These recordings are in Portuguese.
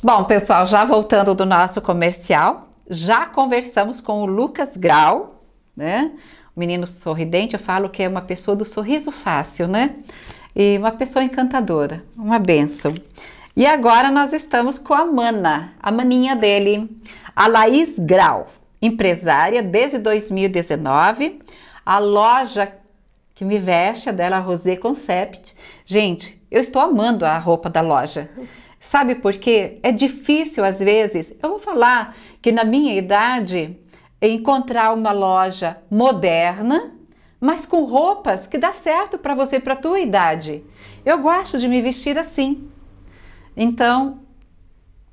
Bom, pessoal, já voltando do nosso comercial, já conversamos com o Lucas Grau, né? O menino sorridente, eu falo que é uma pessoa do sorriso fácil, né? E uma pessoa encantadora, uma benção. E agora nós estamos com a Mana, a maninha dele, a Laís Grau, empresária desde 2019, a loja que me veste, é a dela Rosé Concept. Gente, eu estou amando a roupa da loja. Sabe por quê? É difícil às vezes. Eu vou falar que na minha idade encontrar uma loja moderna, mas com roupas que dá certo para você para tua idade. Eu gosto de me vestir assim. Então,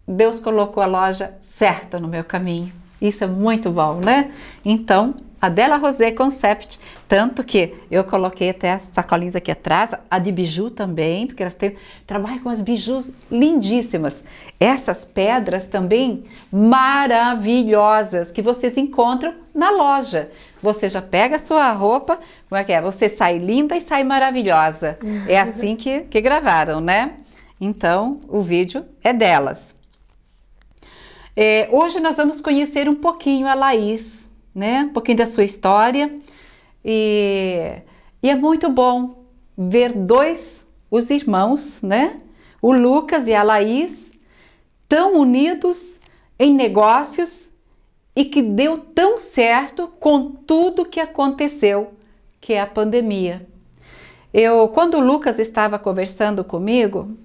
Deus colocou a loja certa no meu caminho. Isso é muito bom, né? Então, a Della Rosé Concept, tanto que eu coloquei até as sacolinhas aqui atrás, a de biju também, porque elas têm, trabalham com as bijus lindíssimas. Essas pedras também maravilhosas que vocês encontram na loja. Você já pega a sua roupa, como é que é? Você sai linda e sai maravilhosa. É assim que, que gravaram, né? Então, o vídeo é delas. É, hoje nós vamos conhecer um pouquinho a Laís, né? Um pouquinho da sua história. E, e é muito bom ver dois, os irmãos, né? O Lucas e a Laís, tão unidos em negócios e que deu tão certo com tudo que aconteceu, que é a pandemia. Eu, quando o Lucas estava conversando comigo,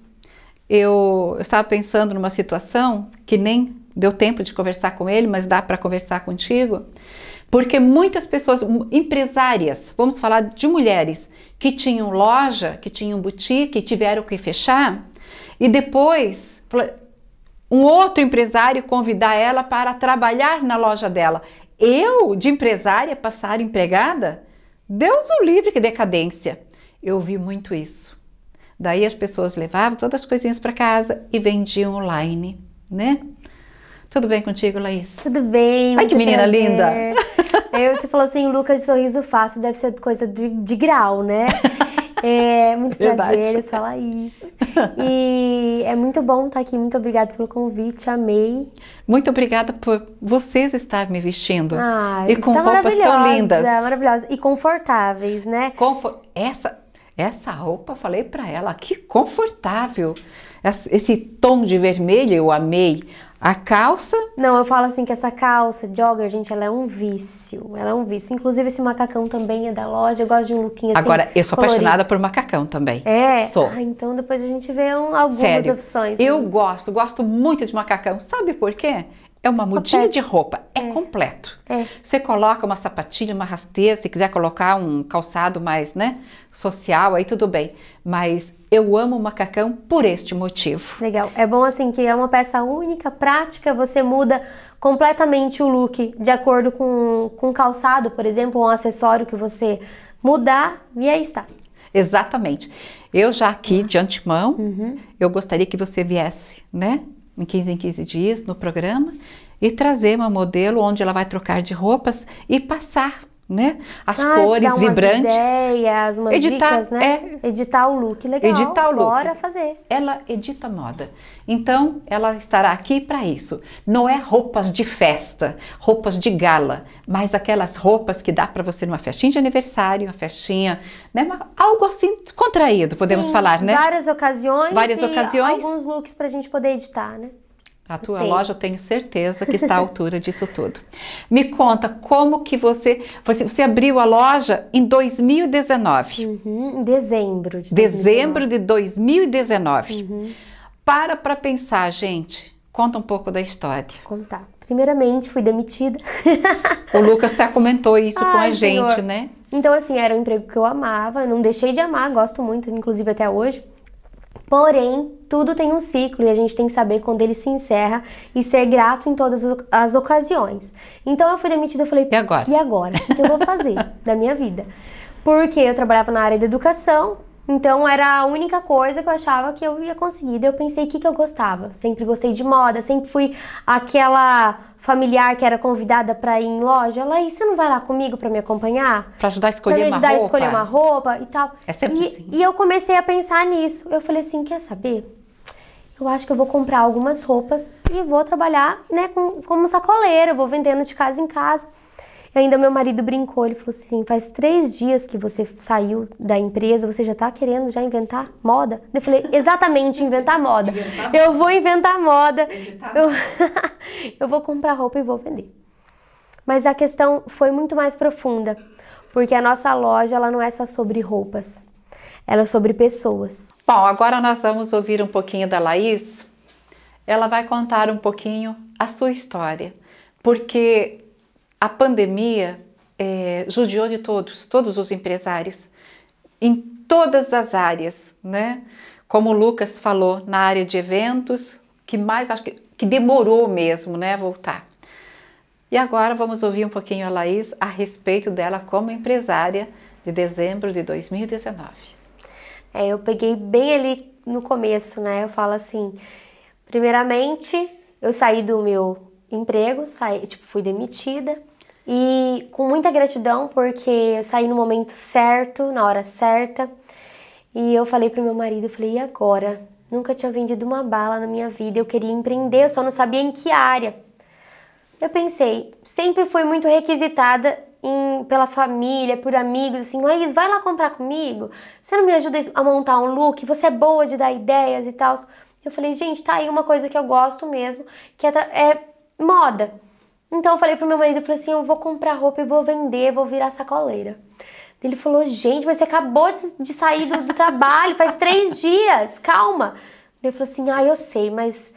eu, eu estava pensando numa situação que nem deu tempo de conversar com ele, mas dá para conversar contigo. Porque muitas pessoas, empresárias, vamos falar de mulheres, que tinham loja, que tinham boutique, tiveram que fechar, e depois um outro empresário convidar ela para trabalhar na loja dela. Eu, de empresária, passar empregada? Deus o livre, que decadência! Eu vi muito isso. Daí as pessoas levavam todas as coisinhas para casa e vendiam online, né? Tudo bem contigo, Laís? Tudo bem. Ai, que menina prazer. linda. Eu, é, você falou assim, Lucas, sorriso fácil deve ser coisa de, de grau, né? É muito Verdade. prazer, eu sou a Laís. E é muito bom estar aqui, muito obrigada pelo convite, amei. Muito obrigada por vocês estarem me vestindo. Ah, e com tá roupas tão lindas. maravilhosa e confortáveis, né? Confo essa, essa roupa, falei para ela, que confortável. Esse tom de vermelho eu amei. A calça? Não, eu falo assim que essa calça jogger, gente, ela é um vício. Ela é um vício. Inclusive esse macacão também é da loja. Eu gosto de um lookinho assim. Agora, eu sou colorido. apaixonada por macacão também. É? Sou. Ah, então depois a gente vê um, algumas Sério, opções. Eu né? gosto, gosto muito de macacão. Sabe por quê? É uma mudinha de roupa, é, é. completo. É. Você coloca uma sapatilha, uma rasteira, se quiser colocar um calçado mais, né, social, aí tudo bem. Mas eu amo o macacão por este motivo. Legal. É bom assim que é uma peça única, prática, você muda completamente o look de acordo com, com calçado, por exemplo, um acessório que você mudar e aí está. Exatamente. Eu já aqui, ah. de antemão, uhum. eu gostaria que você viesse, né? em 15 em 15 dias no programa e trazer uma modelo onde ela vai trocar de roupas e passar né? As ah, cores vibrantes. ideias, umas editar, dicas, né? É, editar o look, legal. Editar o look. Bora fazer. Ela edita moda. Então, ela estará aqui para isso. Não é roupas de festa, roupas de gala, mas aquelas roupas que dá para você numa festinha de aniversário, uma festinha, né? Algo assim descontraído, podemos Sim, falar, né? Várias ocasiões. Várias ocasiões. Alguns looks para a gente poder editar, né? A tua loja, eu tenho certeza que está à altura disso tudo. Me conta como que você, você, você abriu a loja em 2019. Uhum, dezembro de dezembro 2019. de 2019. Uhum. Para para pensar, gente. Conta um pouco da história. Contar. Primeiramente, fui demitida. o Lucas até comentou isso Ai, com a gente, né? Então, assim, era um emprego que eu amava, não deixei de amar, gosto muito, inclusive até hoje. Porém, tudo tem um ciclo e a gente tem que saber quando ele se encerra e ser grato em todas as ocasiões. Então eu fui demitida, e falei, e agora? E agora? O que eu vou fazer da minha vida? Porque eu trabalhava na área da educação, então era a única coisa que eu achava que eu ia conseguir. Daí eu pensei o que, que eu gostava. Sempre gostei de moda, sempre fui aquela familiar que era convidada para ir em loja, ela, aí você não vai lá comigo para me acompanhar? Para ajudar a escolher pra me ajudar uma roupa. a escolher uma roupa e tal. É sempre e, assim. e eu comecei a pensar nisso. Eu falei assim, quer saber? Eu acho que eu vou comprar algumas roupas e vou trabalhar, né, com, como sacoleira, vou vendendo de casa em casa. E ainda meu marido brincou, ele falou assim, faz três dias que você saiu da empresa, você já tá querendo já inventar moda? Eu falei, exatamente, inventar moda. Inventar eu vou inventar moda. Eu... eu vou comprar roupa e vou vender. Mas a questão foi muito mais profunda, porque a nossa loja ela não é só sobre roupas, ela é sobre pessoas. Bom, agora nós vamos ouvir um pouquinho da Laís. Ela vai contar um pouquinho a sua história, porque a pandemia é, judiou de todos, todos os empresários, em todas as áreas, né? Como o Lucas falou, na área de eventos, que mais acho que, que demorou mesmo, né, voltar. E agora vamos ouvir um pouquinho a Laís a respeito dela como empresária de dezembro de 2019. É, eu peguei bem ali no começo, né? Eu falo assim, primeiramente, eu saí do meu emprego, saí, tipo, fui demitida. E com muita gratidão, porque eu saí no momento certo, na hora certa. E eu falei pro meu marido, eu falei, e agora? Nunca tinha vendido uma bala na minha vida, eu queria empreender, eu só não sabia em que área. Eu pensei, sempre fui muito requisitada em, pela família, por amigos, assim, Laís, vai lá comprar comigo? Você não me ajuda a montar um look? Você é boa de dar ideias e tal? Eu falei, gente, tá aí uma coisa que eu gosto mesmo, que é, é moda. Então eu falei pro meu marido, eu falei assim, eu vou comprar roupa e vou vender, vou virar sacoleira. Ele falou, gente, mas você acabou de sair do, do trabalho, faz três dias, calma. Ele falou assim, ah, eu sei, mas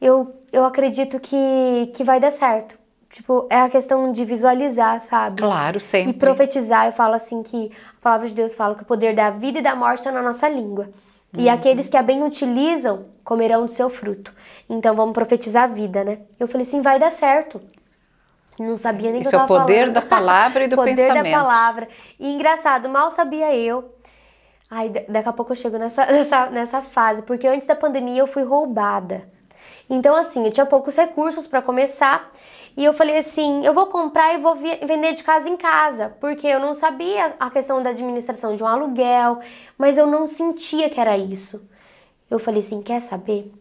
eu, eu acredito que, que vai dar certo. Tipo, é a questão de visualizar, sabe? Claro, sempre. E profetizar, eu falo assim que a palavra de Deus fala que o poder da vida e da morte está na nossa língua. E uhum. aqueles que a bem utilizam comerão do seu fruto. Então vamos profetizar a vida, né? Eu falei assim, vai dar certo. Não sabia nem Isso que Isso é o poder falando. da palavra e do poder pensamento. Poder da palavra. E engraçado, mal sabia eu. Ai, daqui a pouco eu chego nessa, nessa, nessa fase, porque antes da pandemia eu fui roubada. Então, assim, eu tinha poucos recursos para começar. E eu falei assim: eu vou comprar e vou vender de casa em casa, porque eu não sabia a questão da administração de um aluguel, mas eu não sentia que era isso. Eu falei assim: quer saber?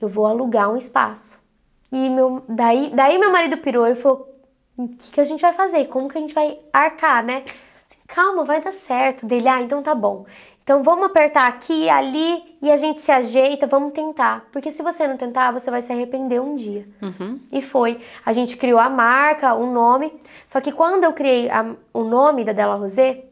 Eu vou alugar um espaço. E meu, daí, daí meu marido pirou e falou: o que, que a gente vai fazer? Como que a gente vai arcar, né? Assim, Calma, vai dar certo. Dele, ah, então tá bom. Então vamos apertar aqui, ali e a gente se ajeita, vamos tentar. Porque se você não tentar, você vai se arrepender um dia. Uhum. E foi. A gente criou a marca, o nome. Só que quando eu criei a, o nome da Della Rosé,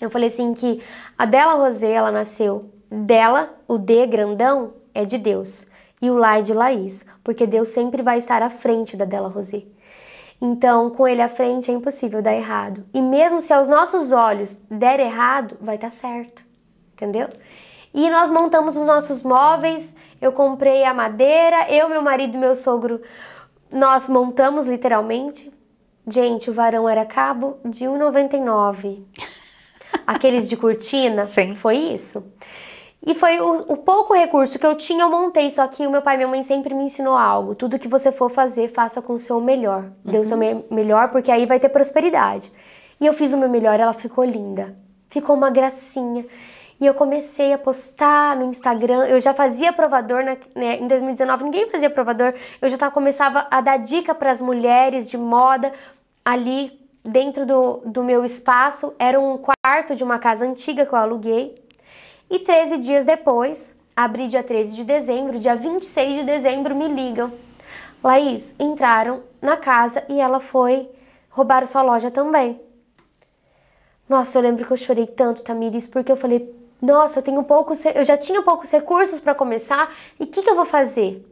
eu falei assim que a Della Rosé, ela nasceu dela, o D grandão, é de Deus e o Lai de Laís, porque Deus sempre vai estar à frente da Della Rosé. Então, com ele à frente é impossível dar errado. E mesmo se aos nossos olhos der errado, vai estar certo. Entendeu? E nós montamos os nossos móveis, eu comprei a madeira, eu, meu marido e meu sogro, nós montamos literalmente. Gente, o varão era cabo de 1,99. Aqueles de cortina, Sim. foi isso. E foi o, o, pouco recurso que eu tinha, eu montei. Só que o meu pai e minha mãe sempre me ensinou algo. Tudo que você for fazer, faça com o seu melhor. Uhum. Dê o seu me melhor, porque aí vai ter prosperidade. E eu fiz o meu melhor, ela ficou linda. Ficou uma gracinha. E eu comecei a postar no Instagram. Eu já fazia provador na, né, em 2019, ninguém fazia provador. Eu já tava, começava a dar dica para as mulheres de moda ali dentro do, do meu espaço. Era um quarto de uma casa antiga que eu aluguei. E 13 dias depois, abri dia 13 de dezembro, dia 26 de dezembro, me ligam. Laís, entraram na casa e ela foi roubar sua loja também. Nossa, eu lembro que eu chorei tanto, Tamires, porque eu falei, nossa, eu tenho poucos, eu já tinha poucos recursos para começar, e o que, que eu vou fazer?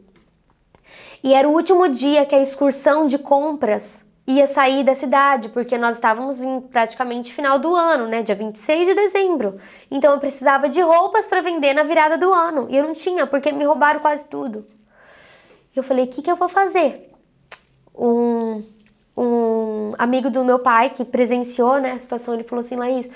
E era o último dia que a excursão de compras ia sair da cidade, porque nós estávamos em praticamente final do ano, né, dia 26 de dezembro. Então eu precisava de roupas para vender na virada do ano, e eu não tinha, porque me roubaram quase tudo. Eu falei: "O que que eu vou fazer?" Um um amigo do meu pai que presenciou, né, a situação, ele falou assim: "Laís,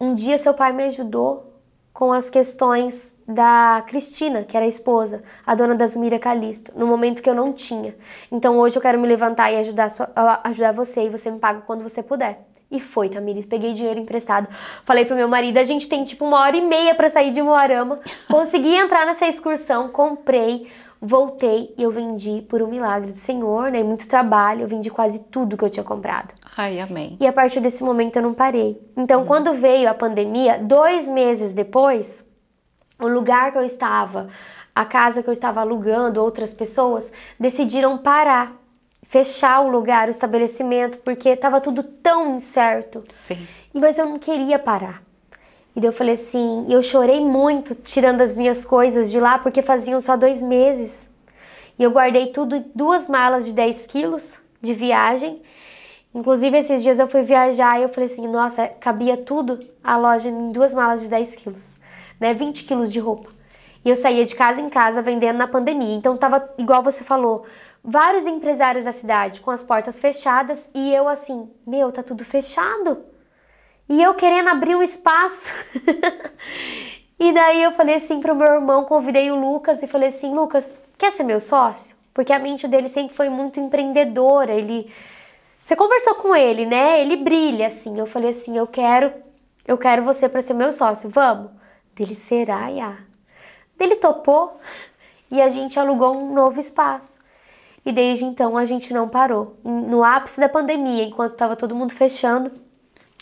um dia seu pai me ajudou com as questões da Cristina, que era a esposa, a dona da Zumira Calisto, no momento que eu não tinha. Então hoje eu quero me levantar e ajudar, sua, ajudar você e você me paga quando você puder. E foi, Tamires. Peguei dinheiro emprestado. Falei pro meu marido: a gente tem tipo uma hora e meia para sair de Moarama. Consegui entrar nessa excursão, comprei voltei e eu vendi por um milagre do Senhor, né? Muito trabalho, eu vendi quase tudo que eu tinha comprado. Ai, amém. E a partir desse momento eu não parei. Então, hum. quando veio a pandemia, dois meses depois, o lugar que eu estava, a casa que eu estava alugando, outras pessoas decidiram parar fechar o lugar, o estabelecimento, porque estava tudo tão incerto. Sim. Mas eu não queria parar. E eu falei assim, eu chorei muito tirando as minhas coisas de lá, porque faziam só dois meses. E eu guardei tudo, duas malas de 10 quilos de viagem. Inclusive, esses dias eu fui viajar e eu falei assim, nossa, cabia tudo a loja em duas malas de 10 quilos, né? 20 quilos de roupa. E eu saía de casa em casa vendendo na pandemia. Então tava, igual você falou, vários empresários da cidade com as portas fechadas e eu assim, meu, tá tudo fechado. E eu querendo abrir um espaço. e daí eu falei assim pro meu irmão, convidei o Lucas e falei assim: Lucas, quer ser meu sócio? Porque a mente dele sempre foi muito empreendedora. Ele. Você conversou com ele, né? Ele brilha assim. Eu falei assim: eu quero, eu quero você para ser meu sócio, vamos? Dele será, Iá. Dele topou e a gente alugou um novo espaço. E desde então a gente não parou. No ápice da pandemia, enquanto estava todo mundo fechando,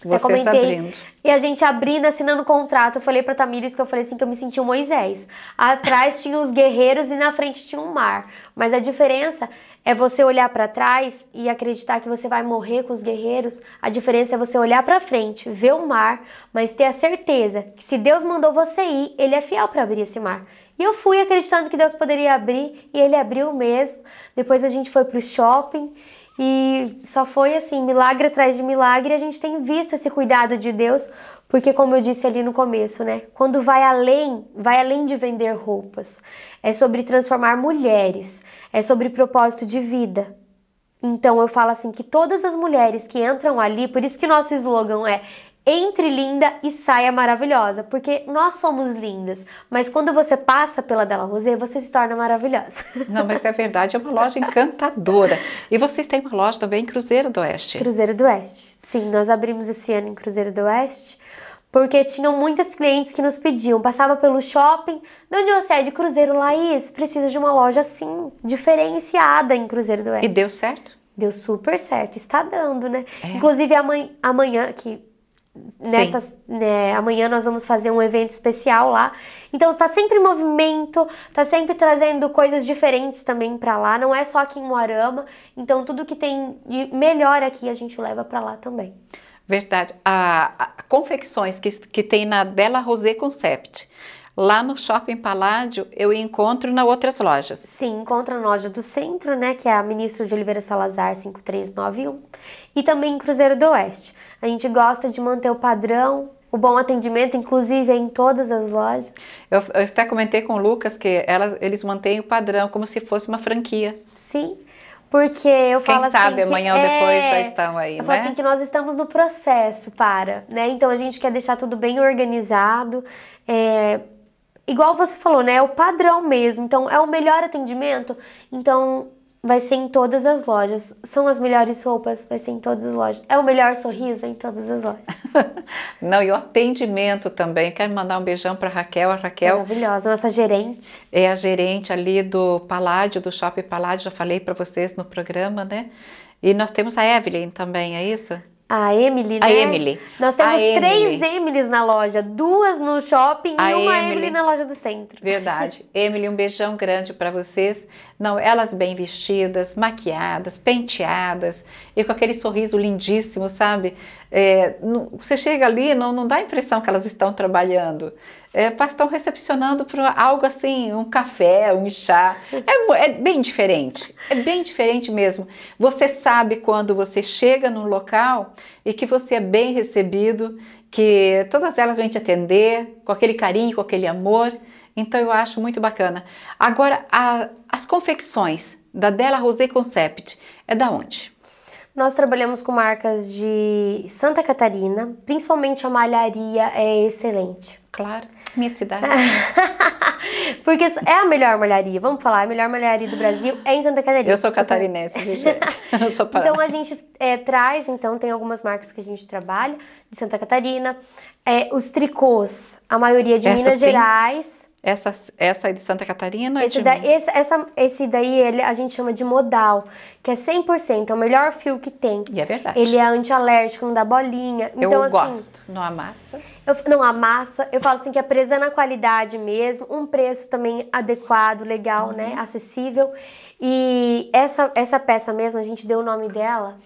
você tá comentei, E a gente abrindo, assinando o contrato. Eu falei pra Tamires que eu falei assim que eu me senti um Moisés. Atrás tinha os guerreiros e na frente tinha um mar. Mas a diferença é você olhar para trás e acreditar que você vai morrer com os guerreiros. A diferença é você olhar para frente, ver o mar, mas ter a certeza que se Deus mandou você ir, ele é fiel para abrir esse mar. E eu fui acreditando que Deus poderia abrir e ele abriu mesmo. Depois a gente foi pro shopping e só foi assim, milagre atrás de milagre, a gente tem visto esse cuidado de Deus, porque como eu disse ali no começo, né? Quando vai além, vai além de vender roupas. É sobre transformar mulheres, é sobre propósito de vida. Então eu falo assim que todas as mulheres que entram ali, por isso que nosso slogan é entre linda e saia maravilhosa, porque nós somos lindas, mas quando você passa pela Della Rosé, você se torna maravilhosa. Não, mas é verdade, é uma loja encantadora. E vocês têm uma loja também em Cruzeiro do Oeste. Cruzeiro do Oeste, sim, nós abrimos esse ano em Cruzeiro do Oeste, porque tinham muitas clientes que nos pediam, passava pelo shopping, de onde você é de Cruzeiro, Laís, precisa de uma loja assim, diferenciada em Cruzeiro do Oeste. E deu certo? Deu super certo, está dando, né? É. Inclusive amanhã, amanhã que Nessas, né, amanhã nós vamos fazer um evento especial lá. Então está sempre em movimento, está sempre trazendo coisas diferentes também para lá. Não é só aqui em Moarama. Então tudo que tem de melhor aqui a gente leva para lá também. Verdade. A, a, confecções que, que tem na Della Rosé Concept. Lá no Shopping Paládio eu encontro na outras lojas. Sim, encontra na loja do centro, né, que é a Ministro de Oliveira Salazar 5391, e também em Cruzeiro do Oeste. A gente gosta de manter o padrão, o bom atendimento, inclusive é em todas as lojas. Eu, eu, até comentei com o Lucas que elas, eles mantêm o padrão como se fosse uma franquia. Sim, porque eu falo assim. Quem sabe amanhã ou é, depois já é, estão aí, eu né? Falo assim que nós estamos no processo para, né? Então a gente quer deixar tudo bem organizado. É, igual você falou, né? É o padrão mesmo. Então é o melhor atendimento. Então vai ser em todas as lojas. São as melhores roupas, vai ser em todas as lojas. É o melhor sorriso em todas as lojas. Não, e o atendimento também. Quero mandar um beijão para Raquel. A Raquel maravilhosa, nossa gerente. É a gerente ali do Paládio, do Shopping Paládio. Já falei para vocês no programa, né? E nós temos a Evelyn também, é isso? A Emily, né? Emily. Nós temos três Emilys na loja, duas no shopping a e uma Emily. Emily na loja do centro. Verdade. Emily, um beijão grande para vocês. Não, elas bem vestidas, maquiadas, penteadas e com aquele sorriso lindíssimo, sabe? É, não, você chega ali, não, não dá a impressão que elas estão trabalhando. É, estão recepcionando para algo assim, um café, um chá. É, é, bem diferente. É bem diferente mesmo. Você sabe quando você chega num local e que você é bem recebido, que todas elas vêm te atender com aquele carinho, com aquele amor. Então eu acho muito bacana. Agora, a, as confecções da Della Rosé Concept é da onde? Nós trabalhamos com marcas de Santa Catarina, principalmente a malharia é excelente. Claro, minha cidade. Porque é a melhor malharia, vamos falar, a melhor malharia do Brasil é em Santa Catarina. Eu sou catarinense, gente. Eu sou Então a gente é, traz, então tem algumas marcas que a gente trabalha de Santa Catarina, é, os tricôs, a maioria de Essa Minas sim. Gerais. Essa, essa é de Santa Catarina? É esse, é da, esse, essa, esse daí ele, a gente chama de modal, que é 100%, é o melhor fio que tem. E é verdade. Ele é antialérgico, não dá bolinha. Eu então, assim, gosto, não amassa. Eu, não amassa, eu falo assim que é presa na qualidade mesmo, um preço também adequado, legal, né, uhum. né, acessível. E essa, essa peça mesmo, a gente deu o nome dela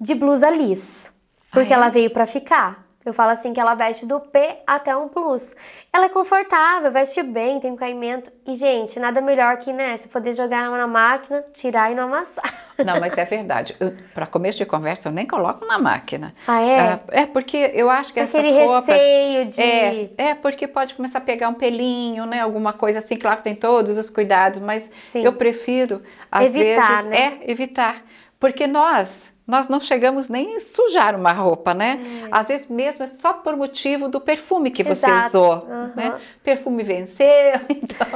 de blusa lis, ah, porque ah, é? ela veio para ficar. Eu falo assim que ela veste do P até um plus. Ela é confortável, veste bem, tem um caimento. E, gente, nada melhor que, né, você poder jogar na máquina, tirar e não amassar. Não, mas é verdade. Para começo de conversa, eu nem coloco na máquina. Ah, é? É, é porque eu acho que essa essas roupas... Aquele receio de... É, é, porque pode começar a pegar um pelinho, né, alguma coisa assim. Claro que tem todos os cuidados, mas Sim. eu prefiro, às evitar, vezes... Né? É, evitar. Porque nós nós não chegamos nem a sujar uma roupa, né? Hum. Às vezes mesmo é só por motivo do perfume que você Exato. usou, uhum. né? Perfume venceu, então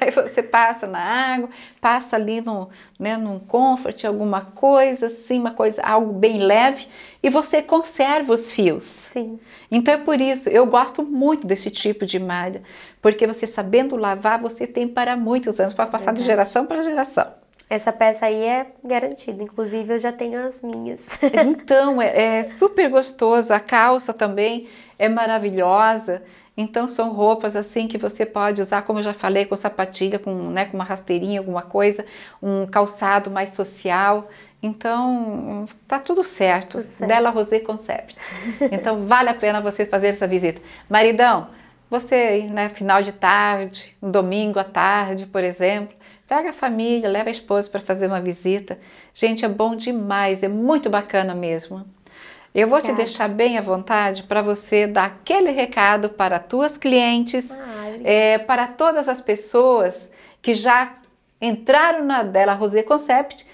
aí você passa na água, passa ali no, né, num comfort, alguma coisa assim, uma coisa, algo bem leve e você conserva os fios. Sim. Então é por isso, eu gosto muito desse tipo de malha, porque você sabendo lavar, você tem para muitos anos, para passar é de geração para geração. Essa peça aí é garantida, inclusive eu já tenho as minhas. então, é, é, super gostoso, a calça também é maravilhosa. Então são roupas assim que você pode usar, como eu já falei, com sapatilha, com, né, com uma rasteirinha, alguma coisa, um calçado mais social. Então, tá tudo certo. Tudo certo. Della Rosé Concept. Então, vale a pena você fazer essa visita. Maridão, você, né, final de tarde, domingo à tarde, por exemplo, Pega a família, leva a esposa para fazer uma visita. Gente, é bom demais, é muito bacana mesmo. Eu vou Obrigada. te deixar bem à vontade para você dar aquele recado para tuas clientes, é, para todas as pessoas que já entraram na Della Rosé Concept,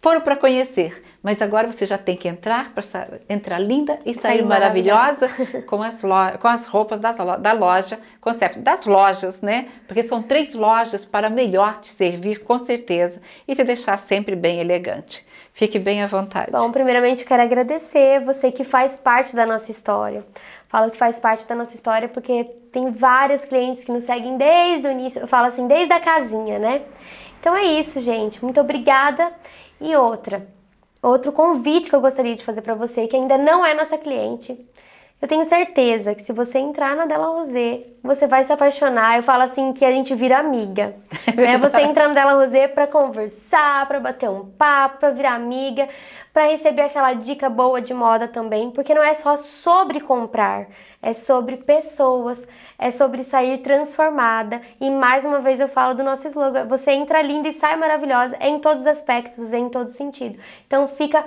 foram para conhecer. Mas agora você já tem que entrar, para entrar linda e, sair, sair, maravilhosa, maravilhosa. com, as com as roupas das, da loja, conceito das lojas, né? Porque são três lojas para melhor te servir, com certeza, e te deixar sempre bem elegante. Fique bem à vontade. Bom, primeiramente quero agradecer você que faz parte da nossa história. Falo que faz parte da nossa história porque tem vários clientes que nos seguem desde o início, eu falo assim, desde a casinha, né? Então é isso, gente. Muito obrigada. E outra, outro convite que eu gostaria de fazer para você, que ainda não é nossa cliente, eu tenho certeza que se você entrar na Della Rosé, você vai se apaixonar. Eu falo assim que a gente vira amiga. É né? Você entra na Della Rosé para conversar, para bater um papo, para virar amiga, para receber aquela dica boa de moda também, porque não é só sobre comprar, é sobre pessoas, é sobre sair transformada. E mais uma vez eu falo do nosso slogan: você entra linda e sai maravilhosa, é em todos os aspectos, em todo sentido. Então fica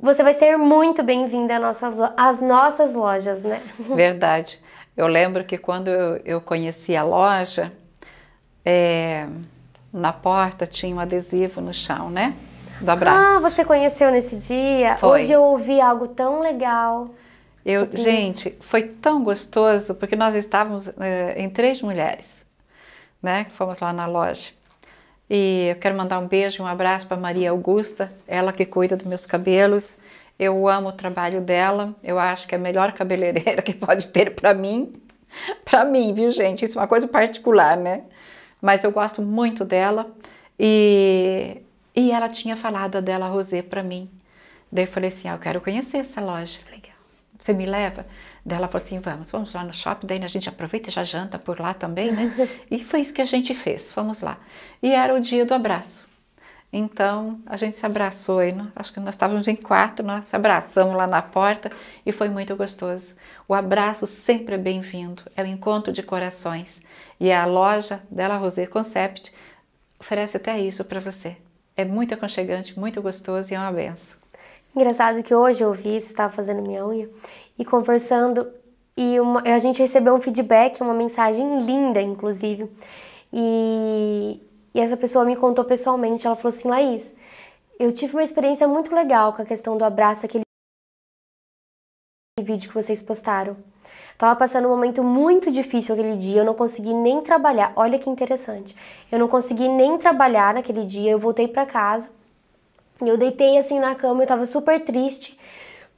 você vai ser muito bem-vinda às nossas, às nossas lojas, né? Verdade. Eu lembro que quando eu, conheci a loja, é, na porta tinha um adesivo no chão, né? Do abraço. Ah, você conheceu nesse dia? Foi. Hoje eu ouvi algo tão legal. Eu, gente, isso. foi tão gostoso porque nós estávamos é, em três mulheres, né? Fomos lá na loja. E eu quero mandar um beijo, um abraço para Maria Augusta, ela que cuida dos meus cabelos. Eu amo o trabalho dela, eu acho que é a melhor cabeleireira que pode ter para mim. para mim, viu, gente? Isso é uma coisa particular, né? Mas eu gosto muito dela. E, e ela tinha falado dela Rosé para mim. Daí eu falei assim: ah, eu quero conhecer essa loja. Legal. Você me leva? Daí ela falou assim: vamos, vamos lá no shopping, daí a gente aproveita e já janta por lá também, né? e foi isso que a gente fez, fomos lá. E era o dia do abraço. Então a gente se abraçou aí, né? acho que nós estávamos em quatro, nós se abraçamos lá na porta e foi muito gostoso. O abraço sempre é bem-vindo, é o um encontro de corações. E a loja dela Rosé Concept oferece até isso para você. É muito aconchegante, muito gostoso e é uma benção. Engraçado que hoje eu ouvi isso, estava fazendo minha unha e conversando e uma, a gente recebeu um feedback, uma mensagem linda, inclusive. E, e essa pessoa me contou pessoalmente, ela falou assim, Laís, eu tive uma experiência muito legal com a questão do abraço, aquele vídeo que vocês postaram. Tava passando um momento muito difícil aquele dia, eu não consegui nem trabalhar. Olha que interessante. Eu não consegui nem trabalhar naquele dia, eu voltei para casa eu deitei assim na cama, eu tava super triste.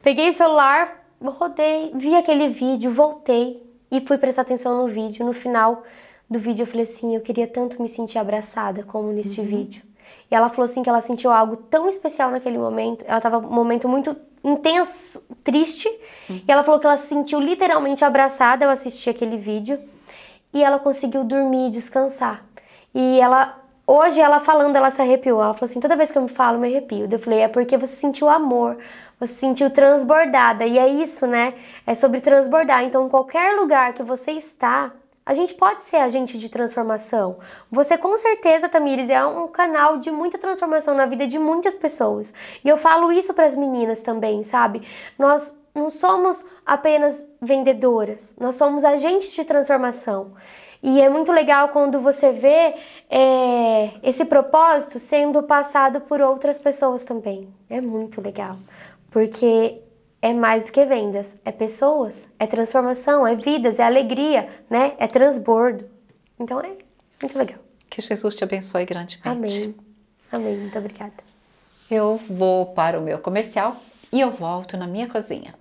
Peguei o celular, rodei, vi aquele vídeo, voltei e fui prestar atenção no vídeo. No final do vídeo eu falei assim, eu queria tanto me sentir abraçada como neste uhum. vídeo. E ela falou assim que ela sentiu algo tão especial naquele momento. Ela tava um momento muito intenso, triste. Uhum. E ela falou que ela se sentiu literalmente abraçada eu assisti aquele vídeo. E ela conseguiu dormir e descansar. E ela Hoje, ela falando, ela se arrepiou. Ela falou assim: toda vez que eu me falo, eu me arrepio. Eu falei: é porque você sentiu amor, você sentiu transbordada. E é isso, né? É sobre transbordar. Então, em qualquer lugar que você está, a gente pode ser agente de transformação. Você com certeza, Tamires, é um canal de muita transformação na vida de muitas pessoas. E eu falo isso para as meninas também, sabe? Nós não somos apenas vendedoras, nós somos agentes de transformação. E é muito legal quando você vê é, esse propósito sendo passado por outras pessoas também. É muito legal, porque é mais do que vendas, é pessoas, é transformação, é vidas, é alegria, né? É transbordo. Então é muito legal. Que Jesus te abençoe grandemente. Amém. Amém. Muito obrigada. Eu vou para o meu comercial e eu volto na minha cozinha.